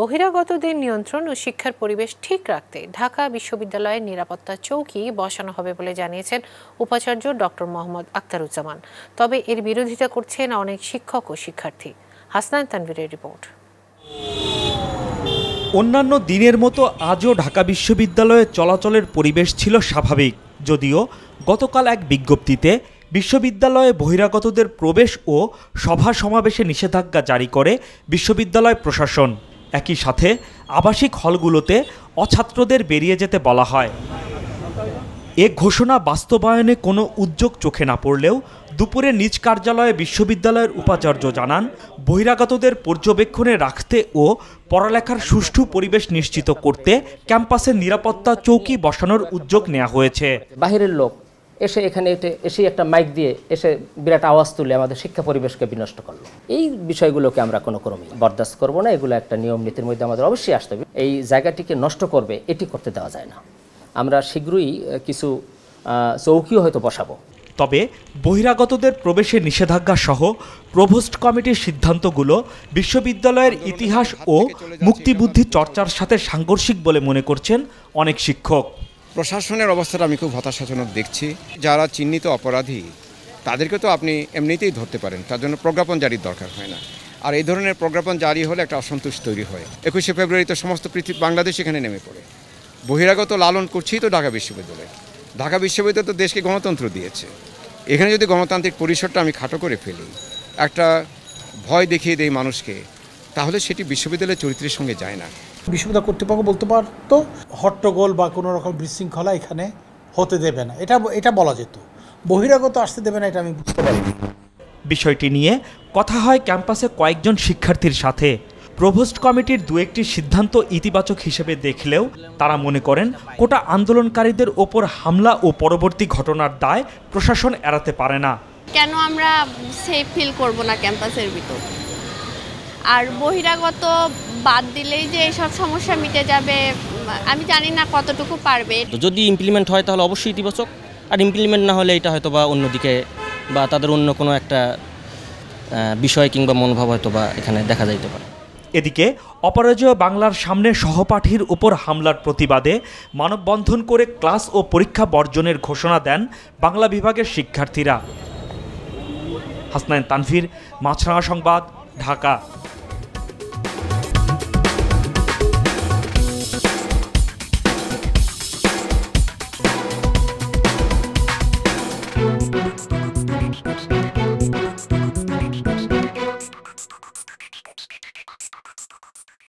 বহিরাগতদের নিয়ন্ত্রণ ও শিক্ষার পরিবেশ ঠিক রাখতে ঢাকা বিশ্ববিদ্যালয়ের নিরাপত্তা চৌকি বসানো হবে বলে জানিয়েছেন উপাচার্য ডক্টর মোহাম্মদ আক্তারুজ্জামান তবে এর বিরোধিতা করছেন অনেক শিক্ষক ও শিক্ষার্থী হাসনান তানভীরের রিপোর্ট অন্যান্য দিনের মতো আজও ঢাকা বিশ্ববিদ্যালয়ে চলাচলের পরিবেশ ছিল স্বাভাবিক যদিও গতকাল এক বিজ্ঞপ্তিতে বিশ্ববিদ্যালয়ে বহিরাগতদের প্রবেশ ও সভা সমাবেশে নিষেধাজ্ঞা জারি করে বিশ্ববিদ্যালয় প্রশাসন একই সাথে আবাসিক হলগুলোতে অছাত্রদের বেরিয়ে যেতে বলা হয় এ ঘোষণা বাস্তবায়নে কোনো উদ্যোগ চোখে না পড়লেও দুপুরে নিজ কার্যালয়ে বিশ্ববিদ্যালয়ের উপাচার্য জানান বহিরাগতদের পর্যবেক্ষণে রাখতে ও পড়ালেখার সুষ্ঠু পরিবেশ নিশ্চিত করতে ক্যাম্পাসে নিরাপত্তা চৌকি বসানোর উদ্যোগ নেওয়া হয়েছে বাহিরের লোক এসে এখানে এটে এসে একটা মাইক দিয়ে এসে বিরাট আওয়াজ তুলে আমাদের শিক্ষা পরিবেশকে বিনষ্ট করলো এই বিষয়গুলোকে আমরা কোনো ক্রমেই বরদাস্ত করবো না এগুলো একটা নিয়ম নীতির মধ্যে আমাদের অবশ্যই আসতে হবে এই জায়গাটিকে নষ্ট করবে এটি করতে দেওয়া যায় না আমরা শীঘ্রই কিছু চৌকিও হয়তো বসাবো তবে বহিরাগতদের প্রবেশে নিষেধাজ্ঞা সহ প্রভোস্ট কমিটির সিদ্ধান্তগুলো বিশ্ববিদ্যালয়ের ইতিহাস ও মুক্তিবুদ্ধি চর্চার সাথে সাংঘর্ষিক বলে মনে করছেন অনেক শিক্ষক প্রশাসনের অবস্থাটা আমি খুব হতাশাজনক দেখছি যারা চিহ্নিত অপরাধী তাদেরকে তো আপনি এমনিতেই ধরতে পারেন তার জন্য প্রজ্ঞাপন জারির দরকার হয় না আর এই ধরনের প্রজ্ঞাপন জারি হলে একটা অসন্তোষ তৈরি হয় একুশে ফেব্রুয়ারি তো সমস্ত পৃথিবী বাংলাদেশ এখানে নেমে পড়ে বহিরাগত লালন করছেই তো ঢাকা বিশ্ববিদ্যালয় ঢাকা বিশ্ববিদ্যালয় তো দেশকে গণতন্ত্র দিয়েছে এখানে যদি গণতান্ত্রিক পরিসরটা আমি খাটো করে ফেলি একটা ভয় দেখিয়ে দেই মানুষকে তাহলে সেটি বিশ্ববিদ্যালয়ের চরিত্রের সঙ্গে যায় না বিশ্ববিদ্যালয় কর্তৃপক্ষ বলতে পারতো হট্টগোল বা কোনো রকম বিশৃঙ্খলা এখানে হতে দেবে না এটা এটা বলা যেত বহিরাগত আসতে দেবে না এটা আমি বুঝতে পারিনি বিষয়টি নিয়ে কথা হয় ক্যাম্পাসে কয়েকজন শিক্ষার্থীর সাথে প্রভোস্ট কমিটির দু একটি সিদ্ধান্ত ইতিবাচক হিসেবে দেখলেও তারা মনে করেন কোটা আন্দোলনকারীদের ওপর হামলা ও পরবর্তী ঘটনার দায় প্রশাসন এড়াতে পারে না কেন আমরা সেফ ফিল করব না ক্যাম্পাসের ভিতর আর বহিরাগত বাদ দিলেই যে এইসব সমস্যা মিটে যাবে আমি জানি না কতটুকু পারবে যদি ইমপ্লিমেন্ট হয় তাহলে অবশ্যই ইতিবাচক আর ইমপ্লিমেন্ট না হলে এটা হয়তো বা অন্যদিকে বা তাদের অন্য কোনো একটা বিষয় কিংবা মনোভাব হয়তো বা এখানে দেখা যাইতে পারে এদিকে অপরাজয় বাংলার সামনে সহপাঠীর উপর হামলার প্রতিবাদে মানববন্ধন করে ক্লাস ও পরীক্ষা বর্জনের ঘোষণা দেন বাংলা বিভাগের শিক্ষার্থীরা হাসনাইন তানভীর মাছরাঙা সংবাদ ঢাকা